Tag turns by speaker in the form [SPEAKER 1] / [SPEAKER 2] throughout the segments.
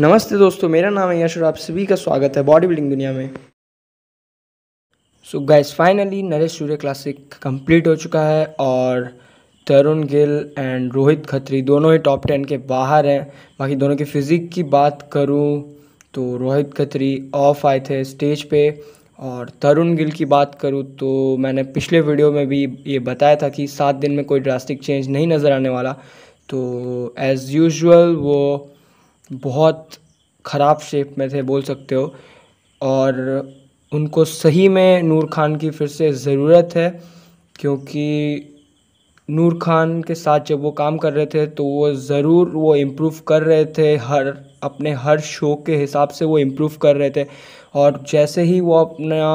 [SPEAKER 1] नमस्ते दोस्तों मेरा नाम है यश और आप सभी का स्वागत है बॉडी बिल्डिंग दुनिया में so guys finally Naresh Surya classic complete हो चुका है और तरुण गिल एंड रोहित खत्री दोनों ही टॉप टेन के बाहर हैं बाकी दोनों की फिज़िक की बात करूं तो रोहित खत्री ऑफ आए थे स्टेज पे और तरुण गिल की बात करूं तो मैंने पिछले वीडियो में भी ये बताया था कि सात दिन में कोई ड्रास्टिक चेंज नहीं नज़र आने वाला तो एज़ यूजल वो बहुत ख़राब शेप में थे बोल सकते हो और उनको सही में नूर खान की फिर से ज़रूरत है क्योंकि नूर खान के साथ जब वो काम कर रहे थे तो वो ज़रूर वो इम्प्रूव कर रहे थे हर अपने हर शो के हिसाब से वो इम्प्रूव कर रहे थे और जैसे ही वो अपना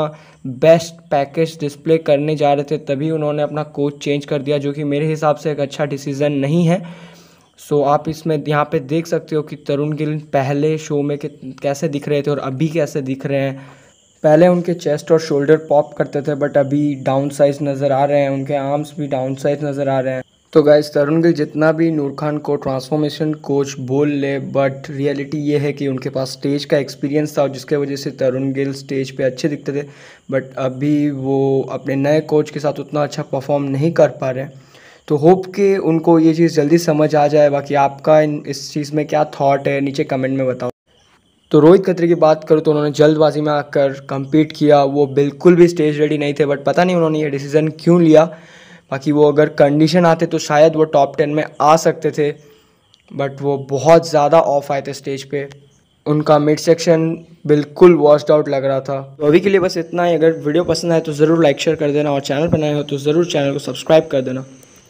[SPEAKER 1] बेस्ट पैकेज डिस्प्ले करने जा रहे थे तभी उन्होंने अपना कोच चेंज कर दिया जो कि मेरे हिसाब से एक अच्छा डिसीज़न नहीं है सो आप इसमें यहाँ पे देख सकते हो कि तरुण गिल पहले शो में कैसे दिख रहे थे और अभी कैसे दिख रहे हैं पहले उनके चेस्ट और शोल्डर पॉप करते थे बट अभी डाउन साइज नज़र आ रहे हैं उनके आर्म्स भी डाउन साइज नज़र आ रहे हैं तो गाइज तरुण गिल जितना भी नूर खान को ट्रांसफॉर्मेशन कोच बोल ले बट रियलिटी ये है कि उनके पास स्टेज का एक्सपीरियंस था जिसके वजह से तरुण गिल स्टेज पे अच्छे दिखते थे बट अभी वो अपने नए कोच के साथ उतना अच्छा परफॉर्म नहीं कर पा रहे हैं तो होप के उनको ये चीज़ जल्दी समझ आ जाए बाकी आपका इन इस चीज़ में क्या थाट है नीचे कमेंट में बताओ तो रोहित खत्री की बात करूँ तो उन्होंने जल्दबाजी में आकर कम्पीट किया वो बिल्कुल भी स्टेज रेडी नहीं थे बट पता नहीं उन्होंने ये डिसीज़न क्यों लिया बाकी वो अगर कंडीशन आते तो शायद वो टॉप टेन में आ सकते थे बट वो बहुत ज़्यादा ऑफ आए थे स्टेज पे उनका मिड सेक्शन बिल्कुल वॉश्ड आउट लग रहा था तो अभी के लिए बस इतना ही अगर वीडियो पसंद आए तो ज़रूर लाइक शेयर कर देना और चैनल पर नए हो तो ज़रूर चैनल को सब्सक्राइब कर देना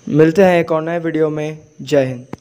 [SPEAKER 1] मिलते हैं एक और नए वीडियो में जय हिंद